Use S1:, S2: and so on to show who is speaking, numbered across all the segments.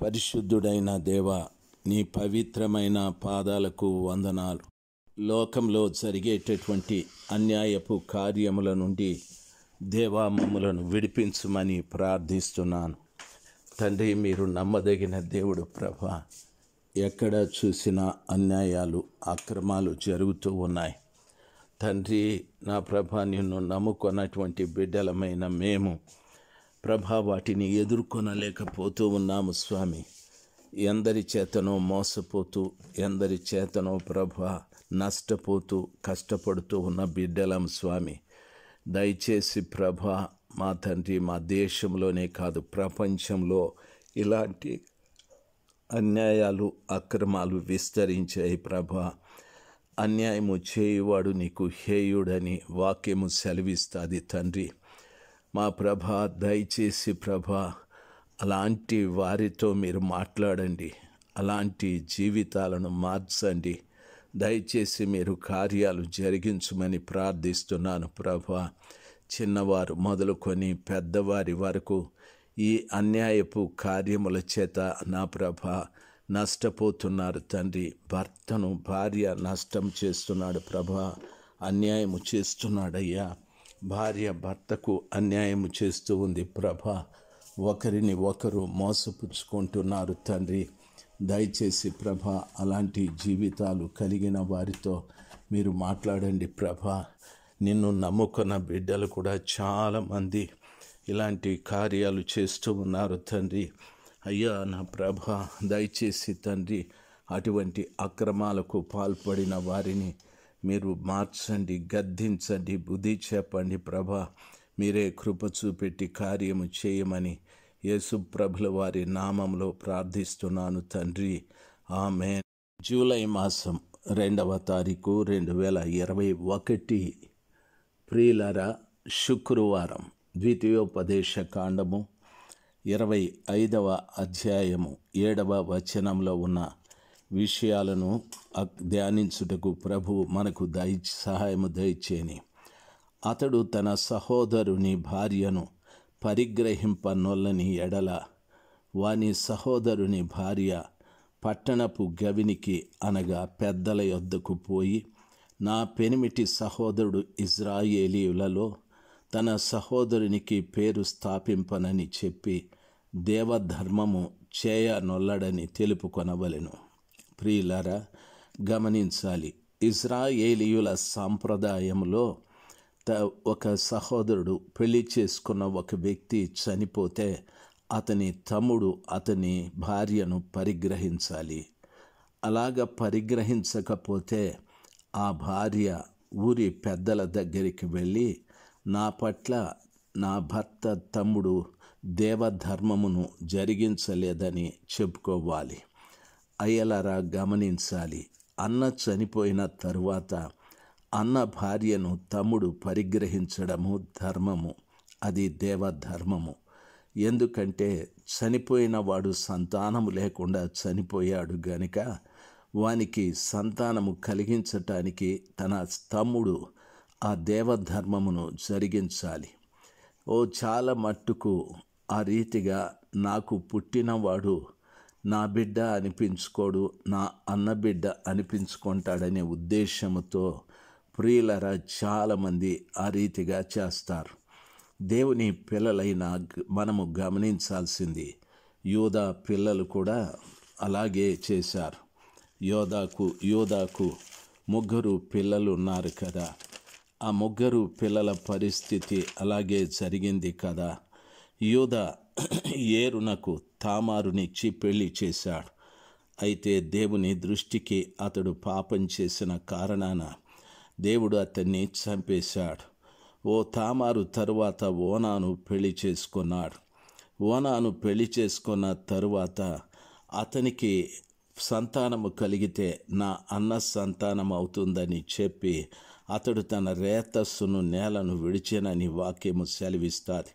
S1: పరిశుద్ధుడైన దేవ నీ పవిత్రమైన పాదాలకు వందనాలు లోకంలో జరిగేటటువంటి అన్యాయపు కార్యముల నుండి దేవామములను విడిపించమని ప్రార్థిస్తున్నాను తండ్రి మీరు నమ్మదగిన దేవుడు ప్రభ ఎక్కడ చూసినా అన్యాయాలు అక్రమాలు జరుగుతూ ఉన్నాయి తండ్రి నా ప్రభ నిన్ను నమ్ముకున్నటువంటి బిడ్డలమైన మేము ప్రభా వాటిని ఎదుర్కొనలేకపోతూ ఉన్నాము స్వామి ఎందరి చేతనో మోసపోతూ ఎందరి చేతనో ప్రభ నష్టపోతూ కష్టపడుతూ ఉన్న బిడ్డలం స్వామి దయచేసి ప్రభ మా తండ్రి మా దేశంలోనే కాదు ప్రపంచంలో ఇలాంటి అన్యాయాలు అక్రమాలు విస్తరించాయి ప్రభ అన్యాయము చేయువాడు నీకు హేయుడని వాక్యము సెలవిస్తుంది తండ్రి మా ప్రభ దయచేసి ప్రభ అలాంటి వారితో మీరు మాట్లాడండి అలాంటి జీవితాలను మార్చండి దయచేసి మీరు కార్యాలు జరిగించమని ప్రార్థిస్తున్నాను ప్రభా చిన్నవారు మొదలుకొని పెద్దవారి వరకు ఈ అన్యాయపు కార్యముల చేత నా ప్రభ నష్టపోతున్నారు తండ్రి భర్తను భార్య నష్టం చేస్తున్నాడు ప్రభ అన్యాయము చేస్తున్నాడయ్యా భార్య భర్తకు అన్యాయం చేస్తూ ఉంది ప్రభ ఒకరిని ఒకరు మోసపుచ్చుకుంటున్నారు తండ్రి దయచేసి ప్రభ అలాంటి జీవితాలు కలిగిన వారితో మీరు మాట్లాడండి ప్రభ నిన్ను నమ్ముకున్న బిడ్డలు కూడా చాలామంది ఇలాంటి కార్యాలు చేస్తూ ఉన్నారు తండ్రి అయ్యా నా ప్రభ దయచేసి తండ్రి అటువంటి అక్రమాలకు పాల్పడిన వారిని మీరు మార్చండి గద్దించండి బుద్ధి చెప్పండి ప్రభా మీరే కృప చూపెట్టి కార్యము చేయమని యేసుప్రభుల వారి నామంలో ప్రార్థిస్తున్నాను తండ్రి ఆమె జూలై మాసం రెండవ తారీఖు రెండు వేల ఇరవై ఒకటి ప్రియులర శుక్రవారం ద్వితీయోపదేశ కాండము ఇరవై ఐదవ అధ్యాయము ఏడవ వచనంలో ఉన్న విషయాలను ధ్యానించుటకు ప్రభు మనకు దయ సహాయము దయచేని అతడు తన సహోదరుని భార్యను పరిగ్రహింపనొల్లని ఎడల వాని సహోదరుని భార్య పట్టణపు గవినికి అనగా పెద్దల యొద్దకు పోయి నా పెనిమిటి సహోదరుడు ఇజ్రాయేలీలలో తన సహోదరునికి పేరు స్థాపింపనని చెప్పి దేవధర్మము చేయనొల్లడని తెలుపుకొనవలెను ప్రియులారా గమనించాలి ఇజ్రాయేలీయుల సాంప్రదాయంలో ఒక సహోదరుడు పెళ్లి చేసుకున్న ఒక వ్యక్తి చనిపోతే అతని తమ్ముడు అతని భార్యను పరిగ్రహించాలి అలాగ పరిగ్రహించకపోతే ఆ భార్య ఊరి పెద్దల దగ్గరికి వెళ్ళి నా పట్ల నా భర్త తమ్ముడు దేవధర్మమును జరిగించలేదని చెప్పుకోవాలి అయ్యలారా గమనించాలి అన్న చనిపోయిన తరువాత అన్న భార్యను తమ్ముడు పరిగ్రహించడము ధర్మము అది దేవధర్మము ఎందుకంటే చనిపోయిన వాడు సంతానము లేకుండా చనిపోయాడు గనుక వానికి సంతానము కలిగించటానికి తన తమ్ముడు ఆ దేవధర్మమును జరిగించాలి ఓ చాలా మట్టుకు ఆ రీతిగా నాకు పుట్టినవాడు నా బిడ్డ అనిపించుకోడు నా అన్న బిడ్డ అనిపించుకుంటాడనే ఉద్దేశంతో ప్రియులరా చాలామంది ఆ రీతిగా చేస్తారు దేవుని పిల్లలైన మనము గమనించాల్సింది యోధా పిల్లలు కూడా అలాగే చేశారు యోధాకు యోధాకు ముగ్గురు పిల్లలు ఉన్నారు కదా ఆ ముగ్గురు పిల్లల పరిస్థితి అలాగే జరిగింది కదా యోధ ఏరునకు తామారునిచ్చి పెళ్లి చేశాడు అయితే దేవుని దృష్టికి అతడు పాపం చేసిన కారణాన దేవుడు అతన్ని చంపేశాడు ఓ తామారు తరువాత ఓనాను పెళ్లి చేసుకున్నాడు ఓనాను పెళ్లి చేసుకున్న తరువాత అతనికి సంతానము కలిగితే నా అన్న సంతానం అవుతుందని చెప్పి అతడు తన రేతస్సును నేలను విడిచేనని వాక్యము సెలవిస్తుంది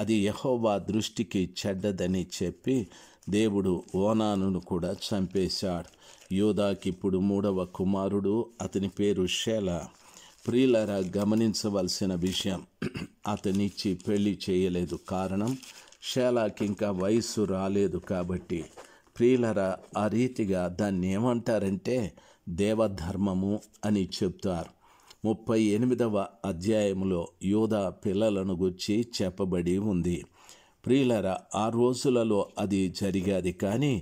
S1: అది యహోవా దృష్టికి చెడ్డదని చెప్పి దేవుడు ఓనానును కూడా చంపేశాడు యోధాకిప్పుడు మూడవ కుమారుడు అతని పేరు షేల ప్రియులరా గమనించవలసిన విషయం అతనిచ్చి పెళ్లి చేయలేదు కారణం షేలాకి ఇంకా వయస్సు రాలేదు కాబట్టి ప్రియులరా ఆ రీతిగా దాన్ని ఏమంటారంటే దేవధర్మము అని చెప్తారు ముప్పై ఎనిమిదవ అధ్యాయంలో యోధ పిల్లలను గుర్చి చెప్పబడి ఉంది ప్రియులర ఆ రోజులలో అది జరిగేది కానీ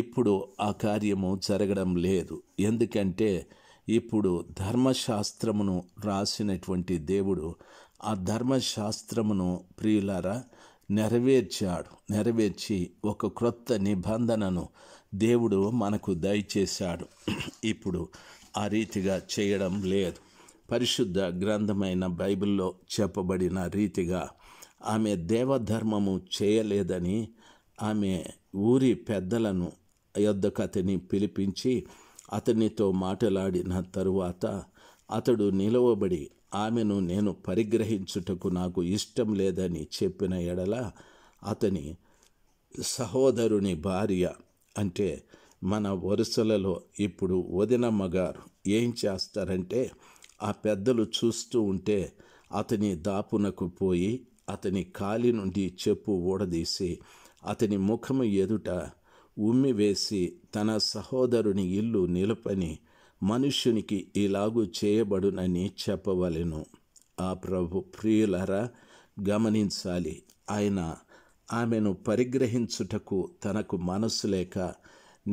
S1: ఇప్పుడు ఆ కార్యము జరగడం లేదు ఎందుకంటే ఇప్పుడు ధర్మశాస్త్రమును రాసినటువంటి దేవుడు ఆ ధర్మశాస్త్రమును ప్రియులర నెరవేర్చాడు నెరవేర్చి ఒక క్రొత్త నిబంధనను దేవుడు మనకు దయచేశాడు ఇప్పుడు ఆ రీతిగా చేయడం లేదు పరిశుద్ధ గ్రంథమైన బైబిల్లో చెప్పబడిన రీతిగా ఆమె దేవధర్మము చేయలేదని ఆమె ఊరి పెద్దలను యొద్దకు అతని పిలిపించి అతనితో మాట్లాడిన తరువాత అతడు నిలవబడి ఆమెను నేను పరిగ్రహించుటకు నాకు ఇష్టం లేదని చెప్పిన ఎడల అతని సహోదరుని భార్య అంటే మన వరుసలలో ఇప్పుడు మగారు ఏం చేస్తారంటే ఆ పెద్దలు చూస్తూ ఉంటే అతని దాపునకు పోయి అతని కాలి నుండి చెప్పు ఊడదీసి అతని ముఖము ఎదుట ఉమ్మివేసి తన సహోదరుని ఇల్లు నిలపని మనుష్యునికి ఇలాగు చేయబడునని చెప్పవలెను ఆ ప్రభు ప్రియులరా గమనించాలి ఆయన ఆమెను పరిగ్రహించుటకు తనకు మనసు లేక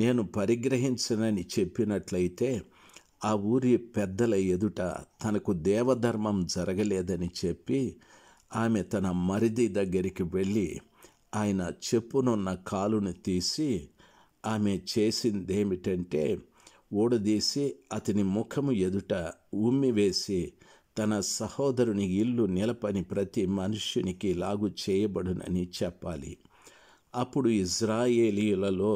S1: నేను పరిగ్రహించనని చెప్పినట్లయితే ఆ ఊరి పెద్దల ఎదుట తనకు దేవధర్మం జరగలేదని చెప్పి ఆమె తన మరిది దగ్గరికి వెళ్ళి ఆయన చెప్పునున్న కాలును తీసి ఆమె చేసిందేమిటంటే ఓడదీసి అతని ముఖము ఎదుట ఉమ్మివేసి తన సహోదరుని ఇల్లు నిలపని ప్రతి మనుష్యునికి లాగు చేయబడునని చెప్పాలి అప్పుడు ఇజ్రాయేలీలలో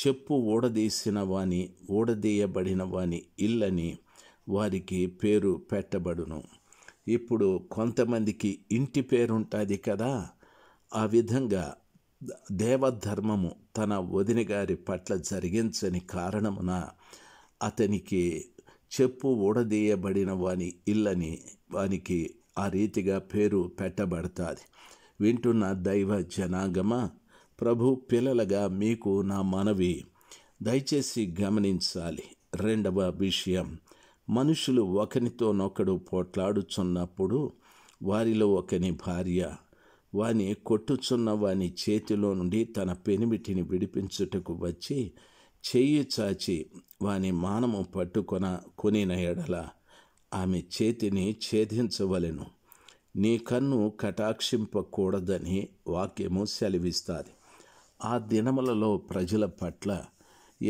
S1: చెప్పు ఓడదీసిన వాని ఓడదీయబడిన వాని ఇల్లని వారికి పేరు పెట్టబడును ఇప్పుడు కొంతమందికి ఇంటి పేరుంటుంది కదా ఆ విధంగా దేవధర్మము తన వదినగారి గారి పట్ల జరిగించని కారణమున అతనికి చెప్పు ఊడదీయబడిన వాని ఇల్లని వానికి ఆ రీతిగా పేరు పెట్టబడుతుంది వింటున్న దైవ జనాగమ ప్రభు పిల్లలుగా మీకు నా మనవి దయచేసి గమనించాలి రెండవ విషయం మనుషులు ఒకనితోనొకడు పోట్లాడుచున్నప్పుడు వారిలో ఒకని భార్య వాని కొట్టుచున్న వాని చేతిలో నుండి తన పెనిమిటిని విడిపించుటకు వచ్చి చెయ్యి చాచి వాని మానము పట్టుకొన కొనిన ఎడల ఆమె చేతిని ఛేదించవలెను నీ కన్ను కటాక్షింపకూడదని వాక్యము సెలవిస్తుంది ఆ దినములలో ప్రజల పట్ల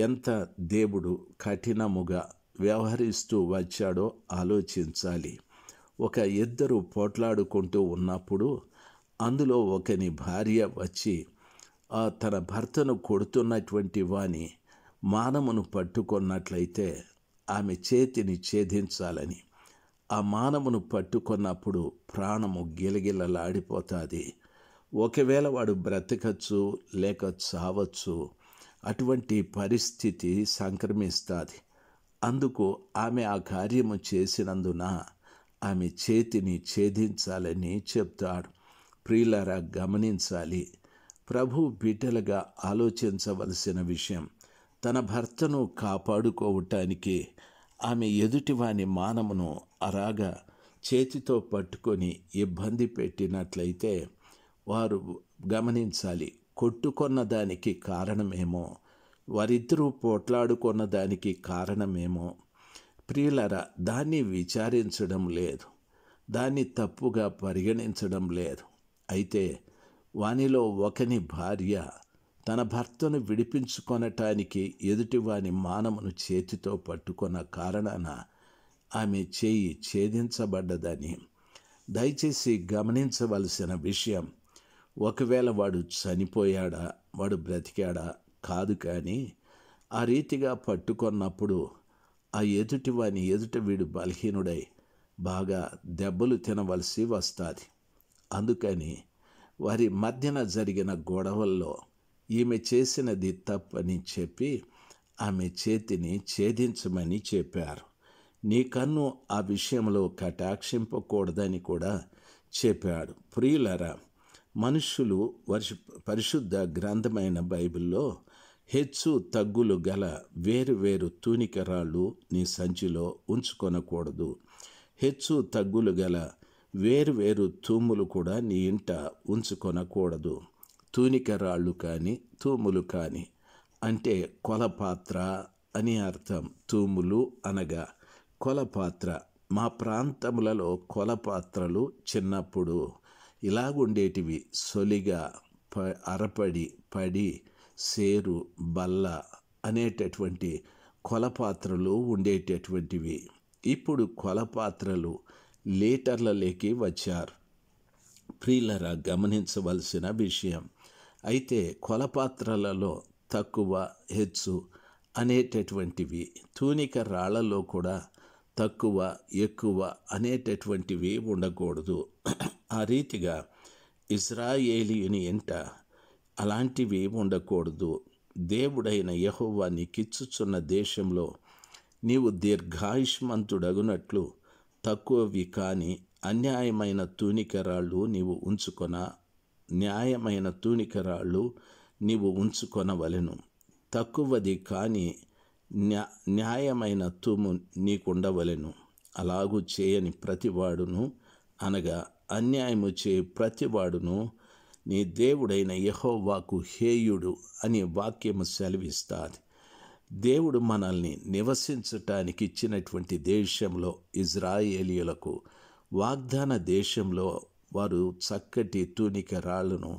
S1: ఎంత దేవుడు కఠినముగా వ్యవహరిస్తూ వచ్చాడో ఆలోచించాలి ఒక ఇద్దరు పోట్లాడుకుంటూ ఉన్నప్పుడు అందులో ఒకని భార్య వచ్చి ఆ తన భర్తను కొడుతున్నటువంటి వాని మానమును పట్టుకున్నట్లయితే ఆమె చేతిని ఛేదించాలని ఆ మానమును పట్టుకున్నప్పుడు ప్రాణము గిలగిలలాడిపోతుంది ఒకవేళ వాడు బ్రతకచ్చు లేక చావచ్చు అటువంటి పరిస్థితి సంక్రమిస్తుంది అందుకు ఆమె ఆ కార్యము చేసినందున ఆమె చేతిని ఛేదించాలని చెప్తాడు ప్రియులరా గమనించాలి ప్రభు బిడ్డలుగా ఆలోచించవలసిన విషయం తన భర్తను కాపాడుకోవటానికి ఆమె ఎదుటివాని మానమును అరాగా చేతితో పట్టుకొని ఇబ్బంది పెట్టినట్లయితే వారు గమనించాలి కొట్టుకొన్న దానికి కారణమేమో వారిద్దరూ పోట్లాడుకున్న దానికి కారణమేమో ప్రియులరా దాన్ని విచారించడం లేదు దాన్ని తప్పుగా పరిగణించడం లేదు అయితే వానిలో ఒకని భార్య తన భర్తను విడిపించుకొనటానికి ఎదుటివాని మానమును చేతితో పట్టుకున్న కారణాన ఆమె చేయి ఛేదించబడ్డదని దయచేసి గమనించవలసిన విషయం ఒకవేళ వాడు చనిపోయాడా వాడు బ్రతికాడా కాదు కానీ ఆ రీతిగా పట్టుకున్నప్పుడు ఆ ఎదుటి వాని ఎదుట వీడు బలహీనుడై బాగా దెబ్బలు తినవలసి వస్తుంది అందుకని వారి మధ్యన జరిగిన గొడవల్లో ఈమె చేసినది తప్పని చెప్పి ఆమె చేతిని ఛేదించమని చెప్పారు నీ కన్ను ఆ విషయంలో కటాక్షింపకూడదని కూడా చెప్పాడు ప్రియులరా మనుష్యులు వర్ష పరిశుద్ధ గ్రంథమైన బైబిల్లో హెచ్చు తగ్గులు గల వేరు తూనిక తూనికరాళ్ళు నీ సంచిలో ఉంచుకొనకూడదు హెచ్చు తగ్గులు గల వేరు వేరు తూములు కూడా నీ ఇంట ఉంచుకొనకూడదు తూనికరాళ్ళు కానీ తూములు కానీ అంటే కొలపాత్ర అని అర్థం తూములు అనగా కొలపాత్ర మా ప్రాంతములలో కొలపాత్రలు చిన్నప్పుడు ఇలాగుండేటివి సొలిగా ప అరపడి పడి సేరు బల్ల అనేటటువంటి కొలపాత్రలు ఉండేటటువంటివి ఇప్పుడు కొలపాత్రలు లీటర్లలోకి వచ్చారు ప్రియులరా గమనించవలసిన విషయం అయితే కొలపాత్రలలో తక్కువ హెచ్చు అనేటటువంటివి తూనిక రాళ్లలో కూడా తక్కువ ఎక్కువ అనేటటువంటివి ఉండకూడదు ఆ రీతిగా ఇజ్రాయేలీని ఎంట అలాంటివి ఉండకూడదు దేవుడైన యహోవా నీకిచ్చుచున్న దేశంలో నీవు దీర్ఘాయుష్మంతుడగునట్లు తక్కువవి కానీ అన్యాయమైన తూనికరాళ్ళు నీవు ఉంచుకొన న్యాయమైన తూనికరాళ్ళు నీవు ఉంచుకొనవలెను తక్కువది కానీ న్యాయమైన తుము నీకుండవలెను అలాగూ చేయని ప్రతివాడును అనగా అన్యాయము చే ప్రతివాడును నీ దేవుడైన యహోవాకు హేయుడు అనే వాక్యము సెలవిస్తాది దేవుడు మనల్ని నివసించటానికి ఇచ్చినటువంటి దేశంలో ఇజ్రాయేలీయులకు వాగ్దాన దేశంలో వారు చక్కటి తూనిక రాళ్లను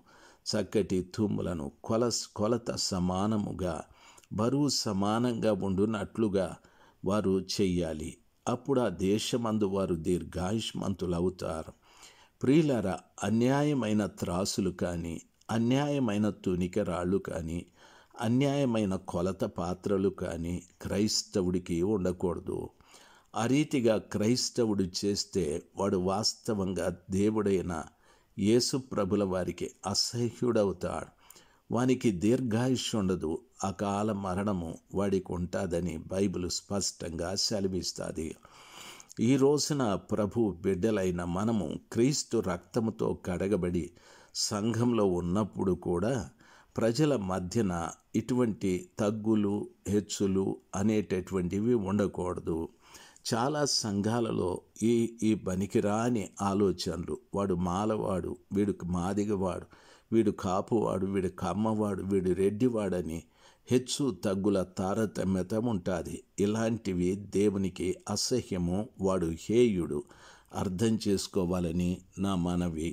S1: చక్కటి తుమ్ములను కొల కొలత సమానముగా బరువు సమానంగా ఉండునట్లుగా వారు చెయ్యాలి అప్పుడు ఆ దేశమందు వారు దీర్ఘాయుష్మంతులవుతారు ప్రియులర అన్యాయమైన త్రాసులు కానీ అన్యాయమైన తునికరాళ్ళు కానీ అన్యాయమైన కొలత పాత్రలు కానీ క్రైస్తవుడికి ఉండకూడదు ఆ రీతిగా క్రైస్తవుడు చేస్తే వాడు వాస్తవంగా దేవుడైన యేసు ప్రభుల వారికి అసహ్యుడవుతాడు వానికి దీర్ఘాయుష్ ఉండదు అకాల మరణము వాడికి ఉంటుందని బైబిల్ స్పష్టంగా సెలవిస్తుంది ఈ రోజున ప్రభు బిడ్డలైన మనము క్రీస్తు రక్తముతో కడగబడి సంఘంలో ఉన్నప్పుడు కూడా ప్రజల మధ్యన ఇటువంటి తగ్గులు హెచ్చులు అనేటటువంటివి ఉండకూడదు చాలా సంఘాలలో ఈ ఈ పనికిరాని ఆలోచనలు వాడు మాలవాడు వీడికి మాదిగవాడు వీడు కాపువాడు వీడు కమ్మవాడు వీడు రెడ్డివాడని హెచ్చు తగ్గుల తారతమ్యత ఉంటుంది ఇలాంటివి దేవునికి అసహ్యము వాడు హేయుడు అర్థం చేసుకోవాలని నా మనవి